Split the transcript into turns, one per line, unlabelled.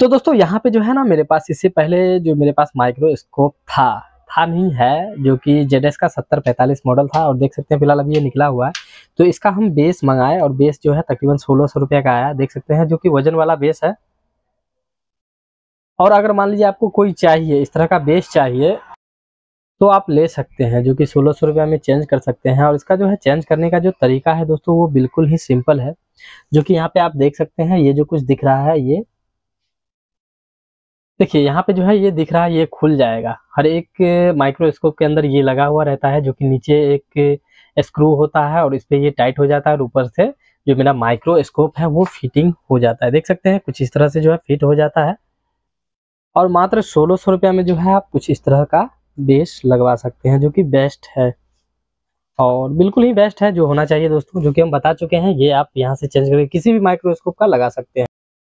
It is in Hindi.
तो दोस्तों यहाँ पे जो है ना मेरे पास इससे पहले जो मेरे पास माइक्रोस्कोप था था नहीं है जो कि जेड का सत्तर पैंतालीस मॉडल था और देख सकते हैं फिलहाल अभी ये निकला हुआ है तो इसका हम बेस मंगाए और बेस जो है तकरीबन सोलह सौ रुपये का आया देख सकते हैं जो कि वजन वाला बेस है और अगर मान लीजिए आपको कोई चाहिए इस तरह का बेस चाहिए तो आप ले सकते हैं जो कि सोलह सौ रुपया में चेंज कर सकते हैं और इसका जो है चेंज करने का जो तरीका है दोस्तों वो बिल्कुल ही सिंपल है जो कि यहाँ पे आप देख सकते हैं ये जो कुछ दिख रहा है ये देखिए यहाँ पे जो है ये दिख रहा है ये खुल जाएगा हर एक माइक्रोस्कोप के अंदर ये लगा हुआ रहता है जो कि नीचे एक स्क्रू होता है और इस पर ये टाइट हो जाता है और ऊपर से जो मेरा माइक्रोस्कोप है वो फिटिंग हो जाता है देख सकते हैं कुछ इस तरह से जो है फिट हो जाता है और मात्र सोलह सौ रुपया में जो है आप कुछ इस तरह का बेस लगवा सकते हैं जो कि बेस्ट है और बिल्कुल ही बेस्ट है जो होना चाहिए दोस्तों जो कि हम बता चुके हैं ये आप यहाँ से चेंज करके किसी भी माइक्रोस्कोप का लगा सकते हैं